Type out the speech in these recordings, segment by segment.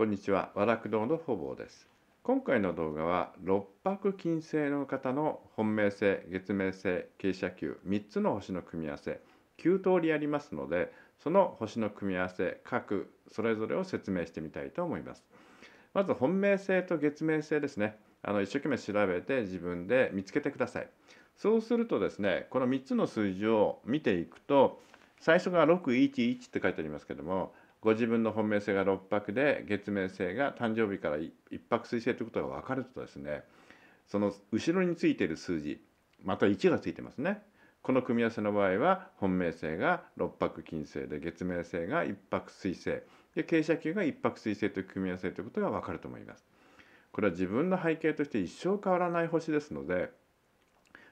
こんにちは和楽堂のほぼです今回の動画は六白金星の方の本命星月命星傾斜球3つの星の組み合わせ9通りありますのでその星の組み合わせ各それぞれを説明してみたいと思いますまず本命星と月命星ですねあの一生懸命調べて自分で見つけてくださいそうするとですねこの3つの数字を見ていくと最初が611って書いてありますけどもご自分の本命星が6泊で月明星が誕生日から1泊彗星ということが分かるとですねその後ろについている数字また1がついてますねこの組み合わせの場合は本命星が6泊金星で月明星が1泊彗星で傾斜球が1泊彗星という組み合わせということが分かると思います。これは自分の背景として一生変わらない星ですので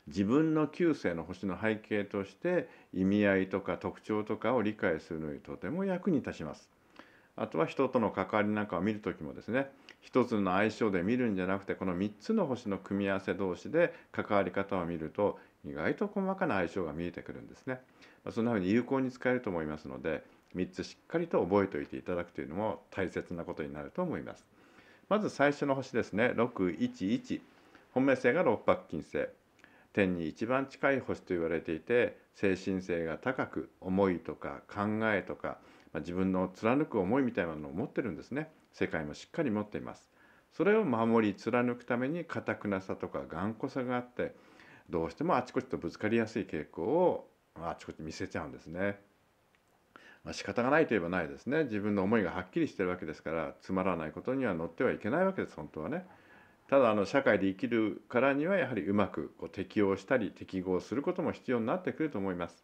自分の旧世の星の背景として意味合いとか特徴とかを理解するのにとても役に立ちます。あとは人との関わりなんかを見る時もですね一つの相性で見るんじゃなくてこの3つの星の組み合わせ同士で関わり方を見ると意外と細かな相性が見えてくるんですね。そんなふうに有効に使えると思いますので3つしっかりと覚えておいていただくというのも大切なことになると思います。まず最初の星ですね611本命星が六白金星天に一番近い星と言われていて精神性が高く思いとか考えとか、まあ、自分の貫く思いみたいなのを持ってるんですね世界もしっかり持っていますそれを守り貫くために堅くなさとか頑固さがあってどうしてもあちこちとぶつかりやすい傾向をあちこち見せちゃうんですね、まあ、仕方がないといえばないですね自分の思いがはっきりしてるわけですからつまらないことには乗ってはいけないわけです本当はね。ただあの社会で生きるからにはやはりうまくこう適応したり適合することも必要になってくると思います。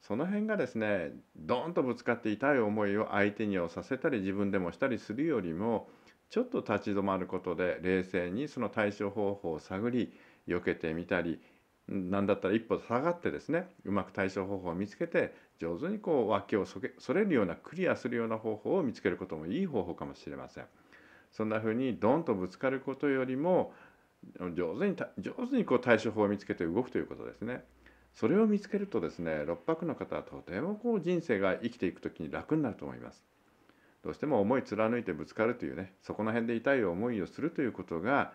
その辺がですねドーンとぶつかって痛い思いを相手にをさせたり自分でもしたりするよりもちょっと立ち止まることで冷静にその対処方法を探り避けてみたり何だったら一歩下がってですねうまく対処方法を見つけて上手にこう脇をそれるようなクリアするような方法を見つけることもいい方法かもしれません。そんなふうにドンとぶつかることよりも上手に上手にこう対処法を見つけて動くということですね。それを見つけるとですね六白の方はとてもこう人生が生きていくときに楽になると思います。どうしても思い貫いてぶつかるというねそこの辺で痛い思いをするということが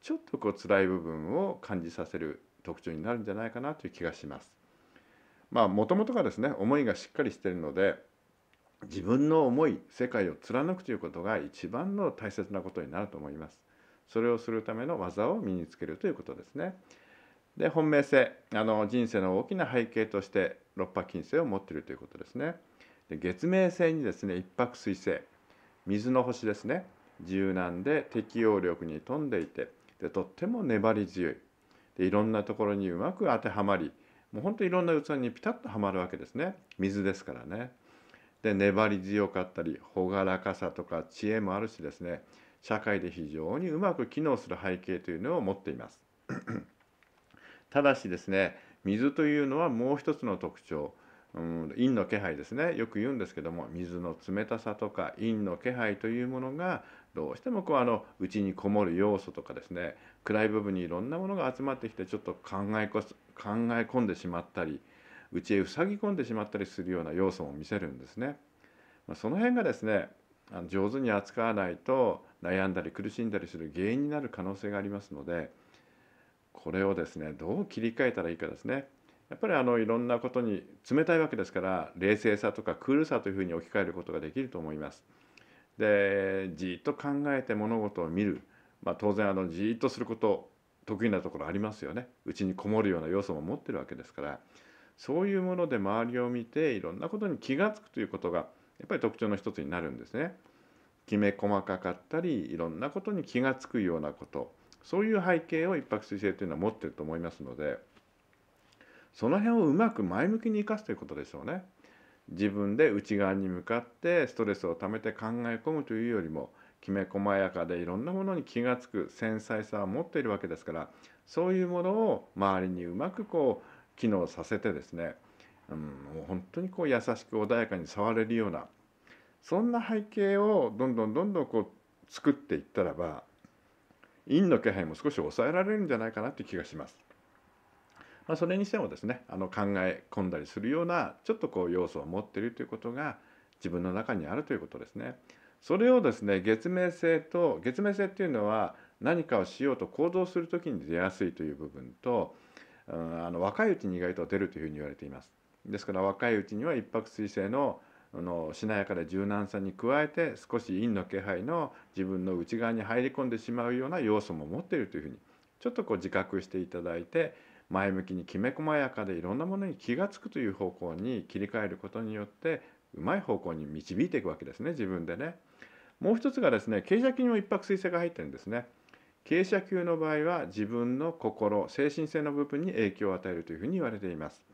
ちょっとこう辛い部分を感じさせる特徴になるんじゃないかなという気がします。まあもともとがですね思いがしっかりしているので自分の思い世界を貫くということが一番の大切なことになると思います。それをするための技を身につけるということですね。で本命性あの人生の大きな背景として六波金星を持っているということですね。で月明星にですね一泊水星水の星ですね柔軟で適応力に富んでいてでとっても粘り強いでいろんなところにうまく当てはまりもうほんといろんな器にピタッとはまるわけですね水ですからね。で粘り強かったり朗らかさとか知恵もあるしですね社会で非常にうまく機能する背景というのを持っています ただしですね水というのはもう一つの特徴、うん、陰の気配ですねよく言うんですけども水の冷たさとか陰の気配というものがどうしてもこうあの内にこもる要素とかですね暗い部分にいろんなものが集まってきてちょっと考え考え込んでしまったり内へ塞ぎ込んでしまったりするような要素も見せるんですね。まあ、その辺がですね上手に扱わないと悩んだり苦しんだりする原因になる可能性がありますのでこれをですねどう切り替えたらいいかですねやっぱりあのいろんなことに冷たいわけですから冷静さとかクールさというふうに置き換えることができると思います。でじっと考えて物事を見る、まあ、当然あのじっとすること得意なところありますよねうちにこもるような要素も持ってるわけですからそういうもので周りを見ていろんなことに気が付くということがやっぱり特徴の一つになるんですね。きめ細かかったりいろんなことに気が付くようなことそういう背景を一泊水星というのは持っていると思いますのでその辺をうまく前向きに生かすということでしょうね。自分で内側に向かってストレスをためて考え込むというよりもきめ細やかでいろんなものに気が付く繊細さを持っているわけですからそういうものを周りにうまくこう機能させてですね、うん、もう本当にこう優しく穏やかに触れるようなそんな背景をどんどんどんどんこう作っていったらば陰の気配も少し抑えられるんじゃないかなという気がします。まあ、それにしてもですねあの考え込んだりするようなちょっとこう要素を持っているということが自分の中にあるということですね。それをですね月明星と月明星っていうのは何かをしようと行動する時に出やすいという部分とあの若いうちに意外と出るというふうに言われています。ですから若いうちには一泊水星のあのしなやかで柔軟さに加えて少し陰の気配の自分の内側に入り込んでしまうような要素も持っているというふうにちょっとこう自覚していただいて前向きにきめ細やかでいろんなものに気が付くという方向に切り替えることによってうまい方向に導いていくわけですね自分でね。もう一つがですね傾斜金にも一泊水星が入ってるんですね。傾斜球の場合は自分の心精神性の部分に影響を与えるというふうに言われています。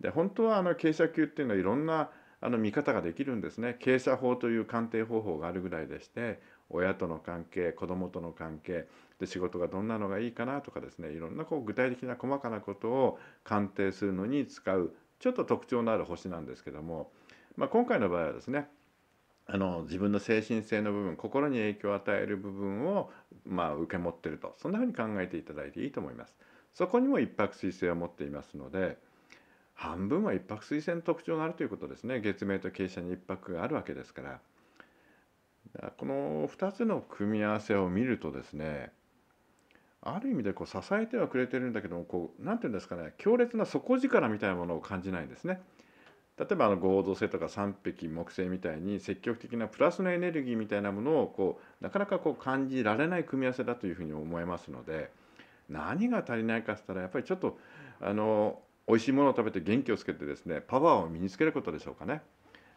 で本当はあの傾斜球っていうのはいろんなあの見方ができるんですね傾斜法という鑑定方法があるぐらいでして親との関係子供との関係で仕事がどんなのがいいかなとかですねいろんなこう具体的な細かなことを鑑定するのに使うちょっと特徴のある星なんですけども、まあ、今回の場合はですねあの自分の精神性の部分心に影響を与える部分をまあ、受け持ってるとそんなふうに考えていただいていいと思います。そこにも一泊水星を持っていますので半分は一泊水星の特徴があるということですね月明と傾斜に一泊があるわけですからこの2つの組み合わせを見るとですねある意味でこう支えてはくれてるんだけどもこう何て言うんですかね強烈な底力みたいなものを感じないんですね。例えばあの合同性とか三匹木星みたいに積極的なプラスのエネルギーみたいなものをこうなかなかこう感じられない組み合わせだというふうに思えますので何が足りないかっつったらやっぱりちょっとあの美味しいものを食べて元気をつけてですねパワーを身につけることでしょうかね。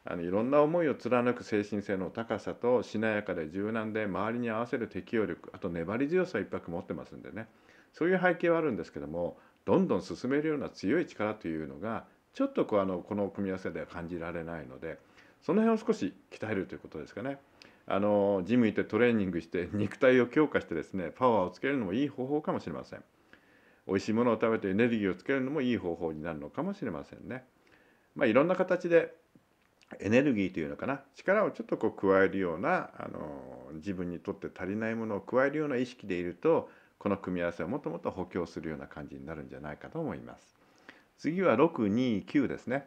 あのいろんな思いを貫く精神性の高さとしなやかで柔軟で周りに合わせる適応力あと粘り強さを一泊持ってますんでねそういう背景はあるんですけどもどんどん進めるような強い力というのがちょっとこうあのこの組み合わせでは感じられないのでその辺を少し鍛えるということですかね。あのジム行ってトレーニングして肉体を強化してですねパワーをつけるのもいい方法かもしれません美味しいものを食べてエネルギーをつけるのもいい方法になるのかもしれませんねまあいろんな形でエネルギーというのかな力をちょっとこう加えるようなあの自分にとって足りないものを加えるような意識でいるとこの組み合わせをもっともっと補強するような感じになるんじゃないかと思います。次は629ですね。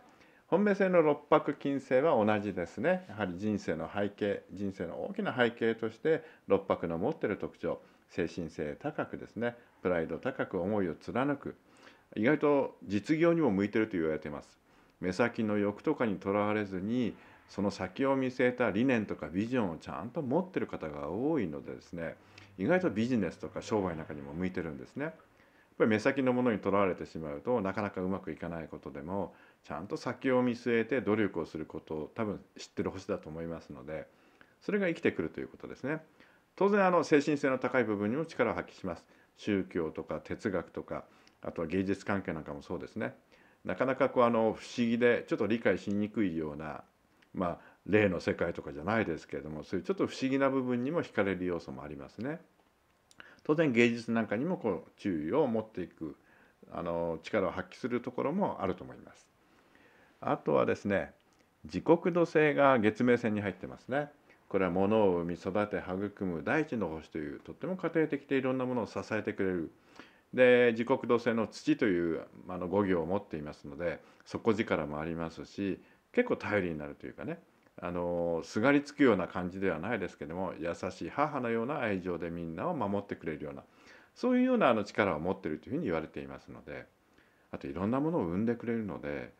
本命性の六白金星は同じですね。やはり人生の背景、人生の大きな背景として六白の持っている特徴、精神性高くですね、プライド高く思いを貫く、意外と実業にも向いてると言われています。目先の欲とかにとらわれずに、その先を見据えた理念とかビジョンをちゃんと持ってる方が多いのでですね、意外とビジネスとか商売の中にも向いてるんですね。ぱり目先のものにとらわれてしまうとなかなかうまくいかないことでもちゃんと先を見据えて努力をすることを多分知ってる星だと思いますのでそれが生きてくるということですね。当然あの精神性の高い部分にも力を発揮します。宗教とか哲学とかあとは芸術関係なんかもそうですね。なかなかこうあの不思議でちょっと理解しにくいようなまあ例の世界とかじゃないですけれどもそういうちょっと不思議な部分にも惹かれる要素もありますね。当然芸術なんかにもこう注意を持っていくあの力を発揮するところもあると思います。あとはですね自国度性が月明線に入ってますね。これは物を生み育て育む大地の星というとっても家庭的でいろんなものを支えてくれるで自国土星の土というあの語行を持っていますので底力もありますし結構頼りになるというかねあのすがりつくような感じではないですけども優しい母のような愛情でみんなを守ってくれるようなそういうようなあの力を持ってるというふうに言われていますのであといろんなものを生んでくれるので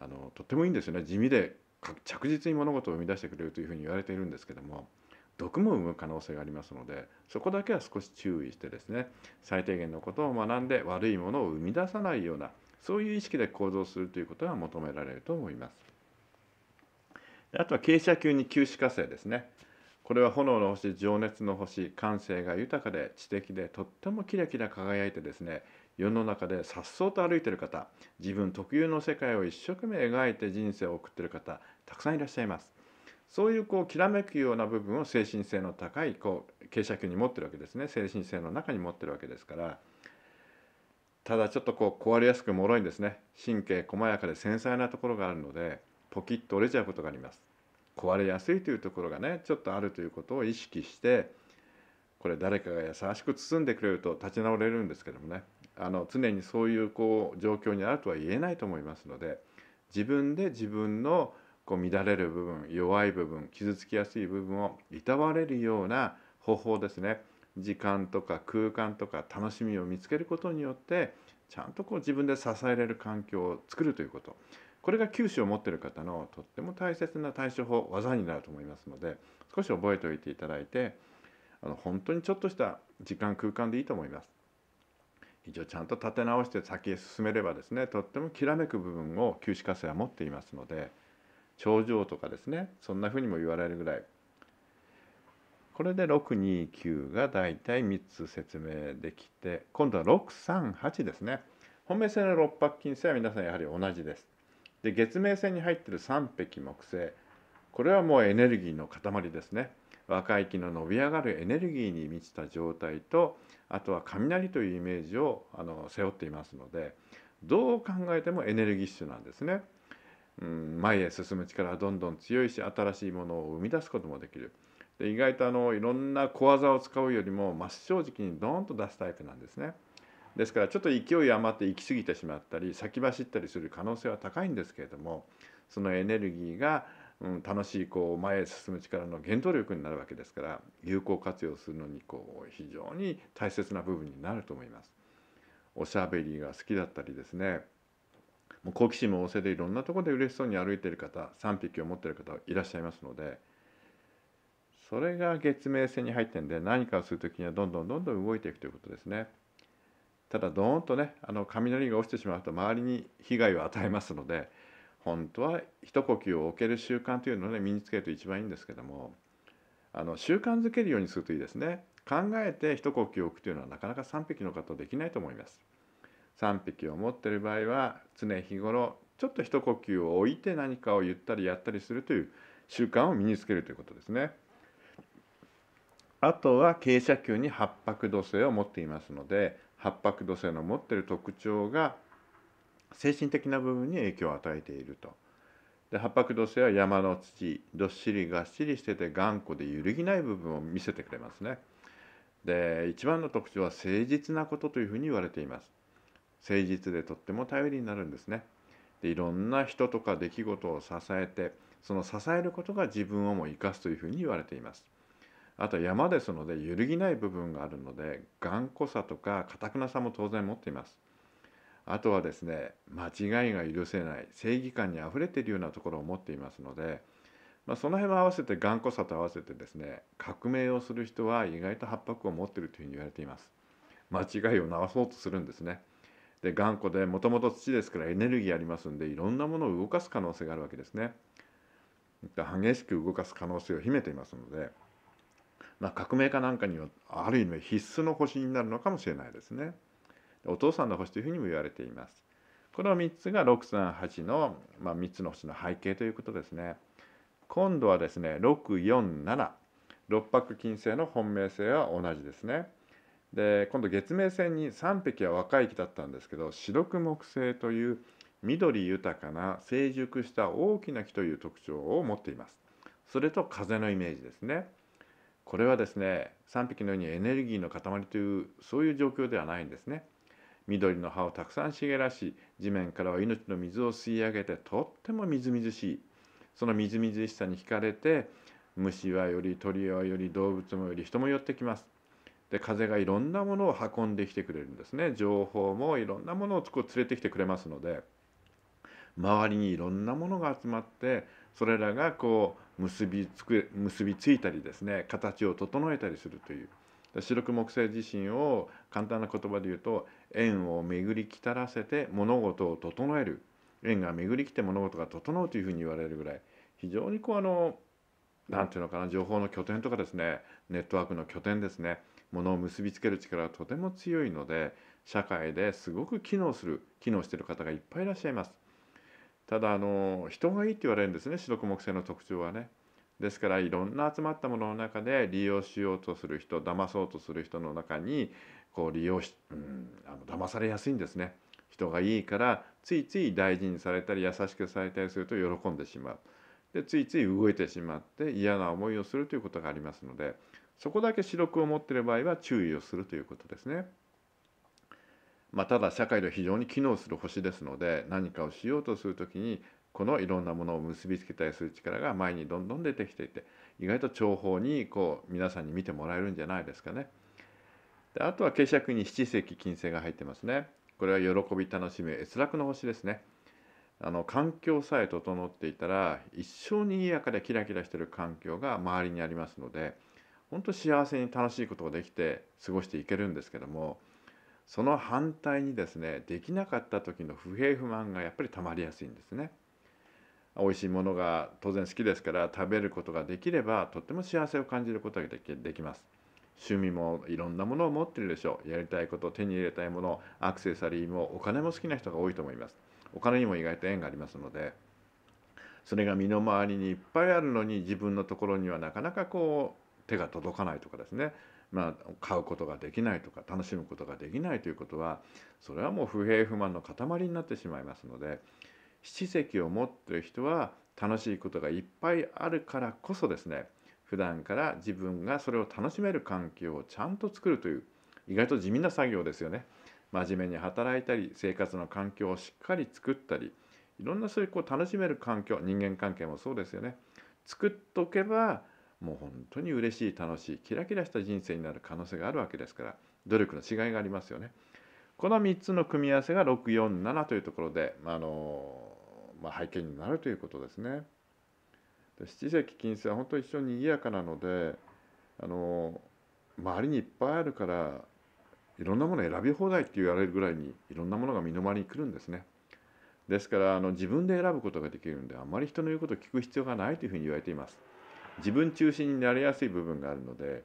あのとってもいいんですよね地味で着実に物事を生み出してくれるというふうに言われているんですけども毒も生む可能性がありますのでそこだけは少し注意してですね最低限のことを学んで悪いものを生み出さないようなそういう意識で行動するということが求められると思います。あとは傾斜球に旧死火星ですねこれは炎の星情熱の星感性が豊かで知的でとってもキラキラ輝いてですね世の中で颯爽と歩いている方自分特有の世界を一生懸命描いて人生を送っている方たくさんいらっしゃいますそういうこうきらめくような部分を精神性の高いこう傾斜球に持ってるわけですね精神性の中に持ってるわけですからただちょっとこう壊れやすく脆いんですね神経細やかで繊細なところがあるのでポキッと折れちゃうことがあります壊れやすいというところがねちょっとあるということを意識してこれ誰かが優しく包んでくれると立ち直れるんですけどもねあの常にそういうこう状況にあるとは言えないと思いますので自分で自分のこう乱れる部分弱い部分傷つきやすい部分をいたわれるような方法ですね時間とか空間とか楽しみを見つけることによってちゃんとこう自分で支えれる環境を作るということこれが九州を持ってる方のとっても大切な対処法技になると思いますので少し覚えておいていただいてあの本当にちょっとした時間空間でいいと思います。一応ちゃんと立て直して先へ進めればですねとってもきらめく部分を旧歯科生は持っていますので頂上とかですねそんなふうにも言われるぐらいこれで629がだいたい3つ説明できて今度は638ですね本命性の六白金星は皆さんやはり同じですで月面星に入ってる3匹木星これはもうエネルギーの塊ですね若い木の伸び上がるエネルギーに満ちた状態とあとは雷というイメージをあの背負っていますのでどう考えてもエネルギッシュなんですね。うん、前へ進む力はどんどん強いし新しいものを生み出すこともできる。で意外とあのいろんな小技を使うよりも真っ正直にドーンと出すタイプなんですね。ですからちょっと勢い余って行き過ぎてしまったり先走ったりする可能性は高いんですけれどもそのエネルギーが、うん、楽しいこう前へ進む力の原動力になるわけですから有効活用するのにこう非常に大切な部分になると思います。おしゃべりが好きだったりですねもう好奇心も旺盛でいろんなとこで嬉しそうに歩いてる方3匹を持ってる方いらっしゃいますのでそれが月明星に入ってんで何かをする時にはどんどんどんどん動いていくということですね。ただドーンとねあの雷が落ちてしまうと周りに被害を与えますので本当は一呼吸を置ける習慣というのをね身につけると一番いいんですけどもあの習慣づけるようにするといいですね考えて一呼吸を置くというのはなかなか3匹の方できないと思います3匹を持ってる場合は常日頃ちょっと一呼吸を置いて何かを言ったりやったりするという習慣を身につけるということですねあとは傾斜球に八白土星を持っていますので八白土星の持ってる特徴が精神的な部分に影響を与えていると。で八白土星は山の土どっしりがっしりしてて頑固で揺るぎない部分を見せてくれますね。で一番の特徴は誠実なことというふうに言われています。誠実でとっても頼りになるんですね。でいろんな人とか出来事を支えてその支えることが自分をも生かすというふうに言われています。あと山ですので揺るぎない部分があるので頑固さとか堅くなさも当然持っていますあとはですね間違いが許せない正義感にあふれているようなところを持っていますので、まあ、その辺も合わせて頑固さと合わせてですね革命をする人は意外と八白を持っているというふうに言われています間違いを直そうとするんですねで頑固でもともと土ですからエネルギーありますんでいろんなものを動かす可能性があるわけですね激しく動かす可能性を秘めていますのでまあ、革命かなんかにはある意味必須の星になるのかもしれないですね。お父さんの星というふうにも言われています。この3つが638の、まあ、3つの星の背景ということですね。今度はですね647六白金星の本命星は同じですね。で今度月明星に3匹は若い木だったんですけど四六木星という緑豊かな成熟した大きな木という特徴を持っています。それと風のイメージですね。これはですね3匹のようにエネルギーの塊というそういう状況ではないんですね。緑の葉をたくさん茂らし地面からは命の水を吸い上げてとってもみずみずしいそのみずみずしさに惹かれて虫はより鳥はより動物もより人も寄ってきます。で風がいろんなものを運んできてくれるんですね情報もいろんなものを連れてきてくれますので周りにいろんなものが集まってそれらがこう結びつく結びついたりですね形を整えたりするという四く木星自身を簡単な言葉で言うと縁を巡りきたらせて物事を整える縁が巡りきて物事が整うというふうに言われるぐらい非常にこうあの何て言うのかな情報の拠点とかですねネットワークの拠点ですねものを結びつける力がとても強いので社会ですごく機能する機能してる方がいっぱいいらっしゃいます。ただあの人がいいって言われるんですね白く木星の特徴はね。ですからいろんな集まったものの中で利用しようとする人騙そうとする人の中にこう利用し、うん、あの騙されやすいんですね。人がいいからついつい大事にされたり優しくされたりすると喜んでしまう。でついつい動いてしまって嫌な思いをするということがありますのでそこだけ視力を持っている場合は注意をするということですね。まあ、ただ社会で非常に機能する星ですので何かをしようとする時にこのいろんなものを結びつけたりする力が前にどんどん出てきていて意外と重宝にこう皆さんに見てもらえるんじゃないですかね。であとは傾斜に七石金星が入ってますね。これは喜び楽しみ閲楽の星ですね。あの環境さえ整っていたら一生にぎやかでキラキラしてる環境が周りにありますので本当幸せに楽しいことができて過ごしていけるんですけども。その反対にですねできなかった時の不平不満がやっぱりたまりやすいんですね。美味しいものが当然好きですから食べることができればとっても幸せを感じることができできます。趣味もいろんなものを持ってるでしょう。やりたいこと手に入れたいものアクセサリーもお金も好きな人が多いと思います。お金にも意外と縁がありますのでそれが身の回りにいっぱいあるのに自分のところにはなかなかこう手が届かないとかですねまあ、買うことができないとか楽しむことができないということはそれはもう不平不満の塊になってしまいますので七席を持ってる人は楽しいことがいっぱいあるからこそですね普段から自分がそれを楽しめる環境をちゃんと作るという意外と地味な作業ですよね真面目に働いたり生活の環境をしっかり作ったりいろんなそういうこう楽しめる環境人間関係もそうですよね作っとけばもう本当に嬉しい楽しいキラキラした人生になる可能性があるわけですから努力の違いがありますよね。この3つの組み合わせが647というところで、まあ、あのまあ、背景になるということですね。七石金星は本当に一緒に賑やかなのであの周りにいっぱいあるからいろんなもの選び放題って言われるぐらいにいろんなものが身の回りに来るんですね。ですからあの自分で選ぶことができるんであんまり人の言うことを聞く必要がないというふうに言われています。自分中心になりやすい部分があるので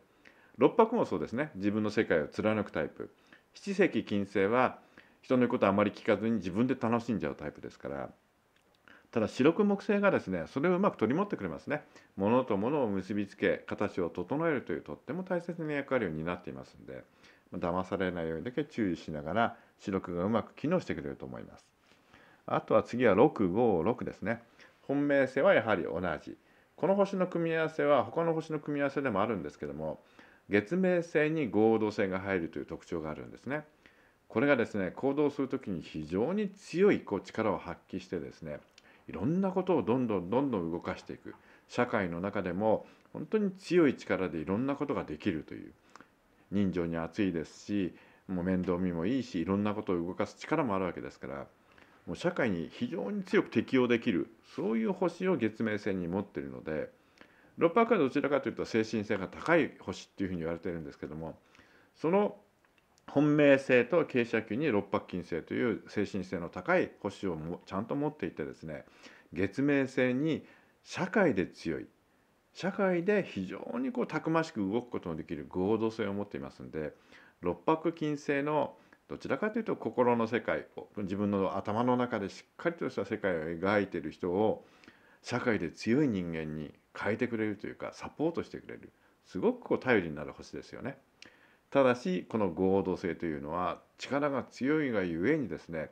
六白もそうですね自分の世界を貫くタイプ七石金星は人の言うことあまり聞かずに自分で楽しんじゃうタイプですからただ四六木星がですねそれをうまく取り持ってくれますね物と物を結びつけ形を整えるというとっても大切な役割を担っていますので騙されないようにだけ注意しながら四六がうまく機能してくれると思いますあとは次は656ですね本命性はやはり同じこの星の組み合わせは他の星の組み合わせでもあるんですけども月明星に合同性が入るという特徴があるんですね。これがですね行動する時に非常に強いこう力を発揮してですねいろんなことをどんどんどんどん動かしていく社会の中でも本当に強い力でいろんなことができるという人情に熱いですしもう面倒見もいいしいろんなことを動かす力もあるわけですからもう社会に非常に強く適応できるそういう星を月面星に持ってるので六白はどちらかというと精神性が高い星っていうふうに言われてるんですけどもその本命性と傾斜球に六白金星という精神性の高い星をもちゃんと持っていてですね月面星に社会で強い社会で非常にこうたくましく動くことのできる合同性を持っていますんで六白金星のどちらかというと心の世界を自分の頭の中でしっかりとした世界を描いてる人を社会で強い人間に変えてくれるというかサポートしてくれるすごくこう頼りになる星ですよね。ただしこの合同性というのは力が強いがゆえにですね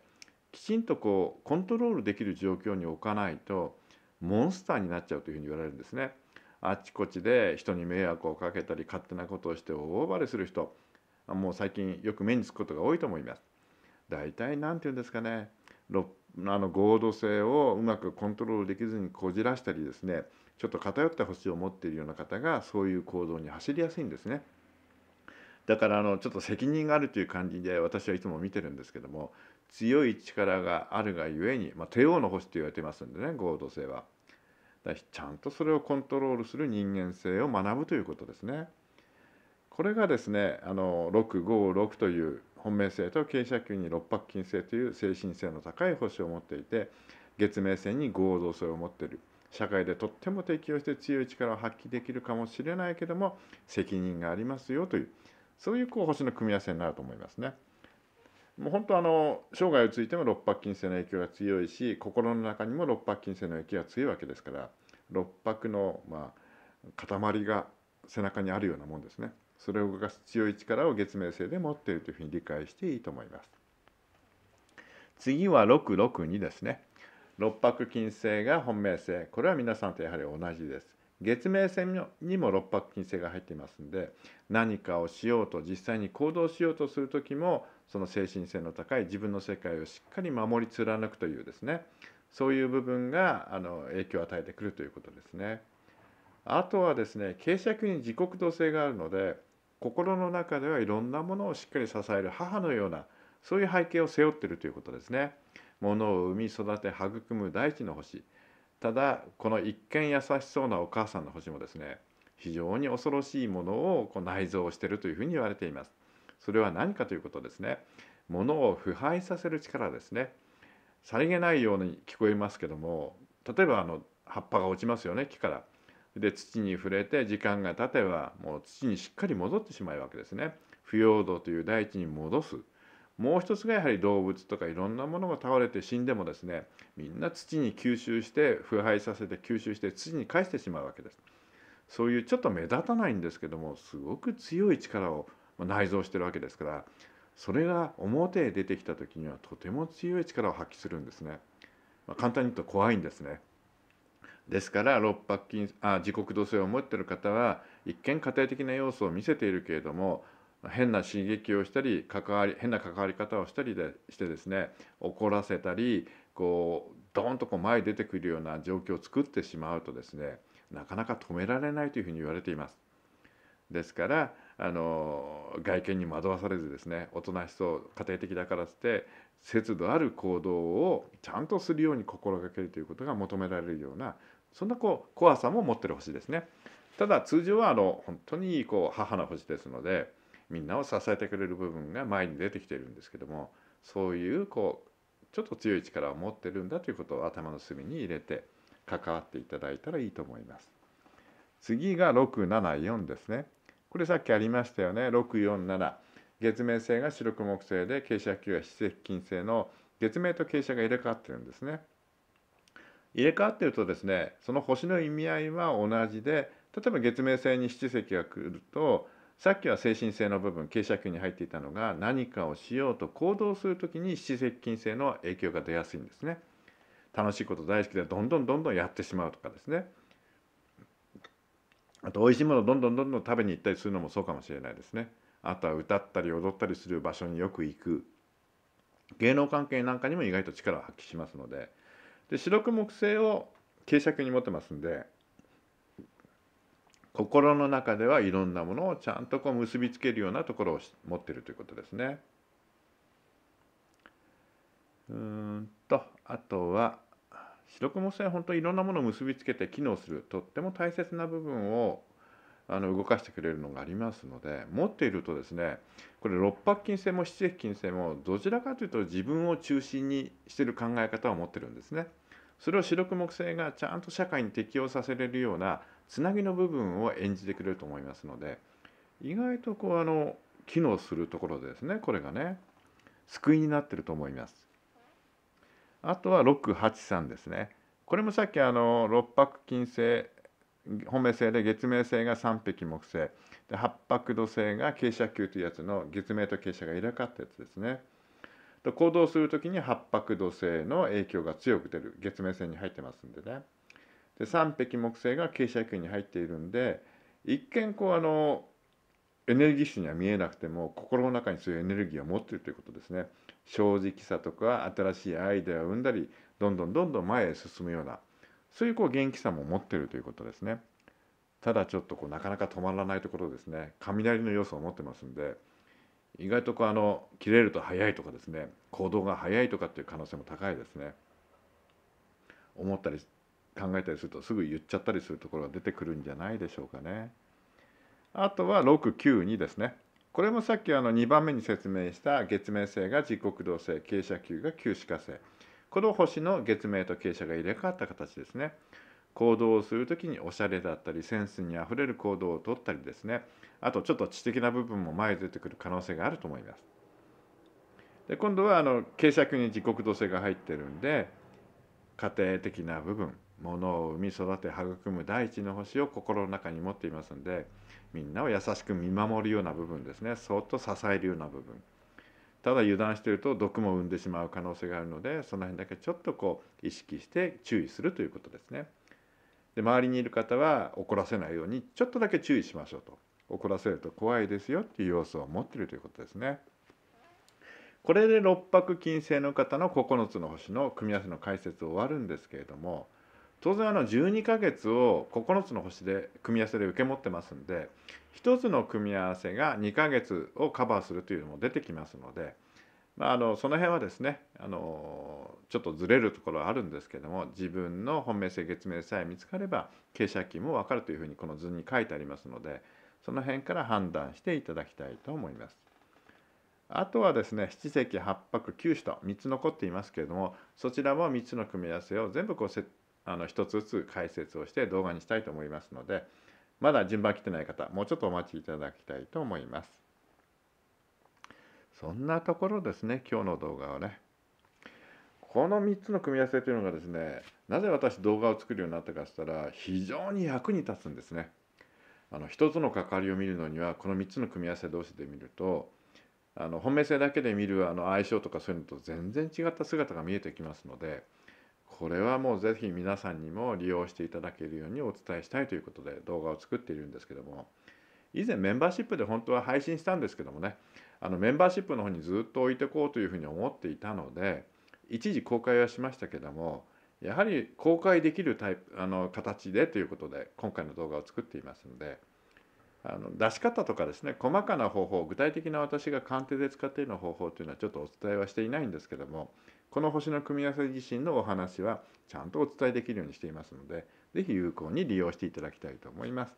きちんとこうコントロールできる状況に置かないとモンスターになっちゃうというふうに言われるんですね。あちこちで人に迷惑をかけたり勝手なことをして大暴れする人もう最近よく目につくことが多いと思います。大体何て言うんですかねあの合同性をうまくコントロールできずにこじらしたりですねちょっと偏った星を持っているような方がそういう行動に走りやすいんですね。だからあのちょっと責任があるという感じで私はいつも見てるんですけども強い力があるがゆえに、まあ、帝王の星と言われてますんでね合同性は。ちゃんとそれをコントロールする人間性を学ぶということですね。これがですねあの656という本命性と傾斜球に六白金星という精神性の高い星を持っていて月明星に合同性を持っている社会でとっても適応して強い力を発揮できるかもしれないけども責任がありますよというそういうこう星の組み合わせになると思いますね。もう本当あの生涯をついても六白金星の影響が強いし心の中にも六白金星の影響が強いわけですから六白のまあ塊が背中にあるようなもんですね。それを動かす強い力を月明星で持っているというふうに理解していいと思います。次は662ですね。六白金星が本命星これは皆さんとやはり同じです。月明星にも六白金星が入っていますので何かをしようと実際に行動しようとする時もその精神性の高い自分の世界をしっかり守り貫くというですねそういう部分があの影響を与えてくるということですね。あとはですね傾斜球に時刻同性があるので心の中ではいろんなものをしっかり支える母のようなそういう背景を背負っているということですね。物を生み育て育む大地の星ただこの一見優しそうなお母さんの星もですね非常に恐ろしいものをこう内蔵しているというふうに言われています。それは何かということですね。物を腐敗させる力ですね。さりげないように聞こえますけども例えばあの葉っぱが落ちますよね木から。で土に触れて時間が経てばもう土にしっかり戻ってしまうわけですね。腐葉土という大地に戻す。もう一つがやはり動物とかいろんなものが倒れて死んでもですねみんな土に吸収して腐敗させて吸収して土に返してしまうわけです。そういうちょっと目立たないんですけどもすごく強い力を内蔵してるわけですからそれが表へ出てきた時にはとても強い力を発揮するんですね。まあ、簡単に言うと怖いんですね。ですから六白金あ自国土性を持ってる方は一見家庭的な要素を見せているけれども変な刺激をしたり関わり変な関わり方をしたりでしてですね怒らせたりこうドーンとこう前に出てくるような状況を作ってしまうとですねなかなか止められないというふうに言われています。ですからあの外見に惑わされずですねおとなしそう家庭的だからって節度ある行動をちゃんとするように心がけるということが求められるようなそんなこう怖さも持ってる星ですね。ただ通常はあの本当にいいこう母の星ですのでみんなを支えてくれる部分が前に出てきてるんですけどもそういうこうちょっと強い力を持ってるんだということを頭の隅に入れて関わっていただいたらいいと思います。次が674ですね。これさっきありましたよね647月面星が白く木星で傾斜球や歯石金星の月面と傾斜が入れ替わってるんですね。入れ替わってるとですねその星の意味合いは同じで例えば月明星に七石が来るとさっきは精神性の部分傾斜球に入っていたのが何かをしようと行動する時に七石金星の影響が出やすいんですね。楽しいこと大好きでどんどんどんどんやってしまうとかですね。あと美味しいものどんどんどんどん食べに行ったりするのもそうかもしれないですね。あとは歌ったり踊ったりする場所によく行く芸能関係なんかにも意外と力を発揮しますのでで白く木星を傾斜球に持ってますんで心の中ではいろんなものをちゃんとこう結びつけるようなところを持ってるということですね。うんとあとは白く木星は本当にいろんなものを結びつけて機能するとっても大切な部分をあの動かしてくれるのがありますので持っているとですねこれ六白金星も七赤金星もどちらかというと自分を中心にしてる考え方を持ってるんですね。それを四六木星がちゃんと社会に適応させれるようなつなぎの部分を演じてくれると思いますので意外とこうあの機能するところですねこれがね救いになってると思いますあとは683ですねこれもさっきあの六白金星本命星で月明星が三匹木星で八白土星が傾斜球というやつの月明と傾斜が入れ替わったやつですね。と行動する時に八白土星の影響が強く出る月面線に入ってますんでねで三匹木星が傾斜球に入っているんで一見こうあのエネルギッシュには見えなくても心の中にそういうエネルギーを持っているということですね正直さとか新しいアイデアを生んだりどんどんどんどん前へ進むようなそういうこう元気さも持っているということですねただちょっとこうなかなか止まらないところですね雷の要素を持ってますんで意外とこうあの切れると早いとかですね行動が早いとかっていう可能性も高いですね思ったり考えたりするとすぐ言っちゃったりするところが出てくるんじゃないでしょうかねあとは692ですねこれもさっきあの2番目に説明した月面星が時刻動星傾斜球が旧歯科星この星の月面と傾斜が入れ替わった形ですね行動をする時におしゃれだったりセンスにあふれる行動をとったりですねあとちょっと知的な部分も前に出てくる可能性があると思います。で今度はあの傾斜に自国土性が入ってるんで家庭的な部分ものを産み育て育む第一の星を心の中に持っていますんでみんなを優しく見守るような部分ですねそっと支えるような部分ただ油断していると毒も生んでしまう可能性があるのでその辺だけちょっとこう意識して注意するということですね。で周りにいる方は怒らせないようにちょっとだけ注意しましょうと怒らせると怖いですよっていう要素を持っているということですね。これで六白金星の方の9つの星の組み合わせの解説を終わるんですけれども当然あの12ヶ月を9つの星で組み合わせで受け持ってますんで1つの組み合わせが2ヶ月をカバーするというのも出てきますので。まあ、のその辺はですねあのちょっとずれるところはあるんですけども自分の本命性月命さえ見つかれば傾斜期も分かるというふうにこの図に書いてありますのでその辺から判断していただきたいと思います。あとはですね七石八白九首と3つ残っていますけれどもそちらも3つの組み合わせを全部こうせあの1つずつ解説をして動画にしたいと思いますのでまだ順番来てない方もうちょっとお待ちいただきたいと思います。そんなところですね今日の動画はねこの3つの組み合わせというのがですねなぜ私動画を作るようになったかしたら非常に役に立つんですねあの1つの関わりを見るのにはこの3つの組み合わせ同士で見るとあの本命性だけで見るあの相性とかそういうのと全然違った姿が見えてきますのでこれはもう是非皆さんにも利用していただけるようにお伝えしたいということで動画を作っているんですけども以前メンバーシップで本当は配信したんですけどもねあのメンバーシップの方にずっと置いてこうというふうに思っていたので一時公開はしましたけどもやはり公開できるタイプあの形でということで今回の動画を作っていますのであの出し方とかですね細かな方法具体的な私が鑑定で使っている方法というのはちょっとお伝えはしていないんですけどもこの星の組み合わせ自身のお話はちゃんとお伝えできるようにしていますので是非有効に利用していただきたいと思います。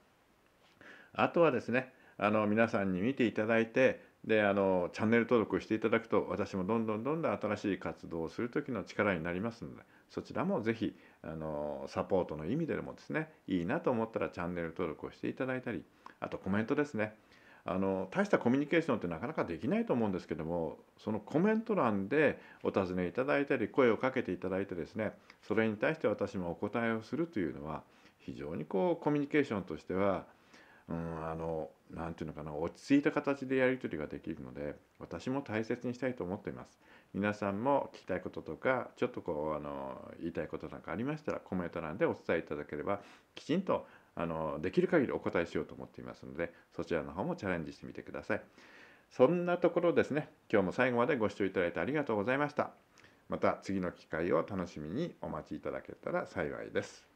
あとはですねあの皆さんに見ていただいてであのチャンネル登録していただくと私もどんどんどんどん新しい活動をする時の力になりますのでそちらも是非あのサポートの意味でもですねいいなと思ったらチャンネル登録をしていただいたりあとコメントですねあの大したコミュニケーションってなかなかできないと思うんですけどもそのコメント欄でお尋ねいただいたり声をかけていただいてですねそれに対して私もお答えをするというのは非常にこうコミュニケーションとしてはうん、あの何て言うのかな落ち着いた形でやり取りができるので私も大切にしたいと思っています皆さんも聞きたいこととかちょっとこうあの言いたいことなんかありましたらコメント欄でお伝えいただければきちんとあのできる限りお答えしようと思っていますのでそちらの方もチャレンジしてみてくださいそんなところですね今日も最後までご視聴いただいてありがとうございましたまた次の機会を楽しみにお待ちいただけたら幸いです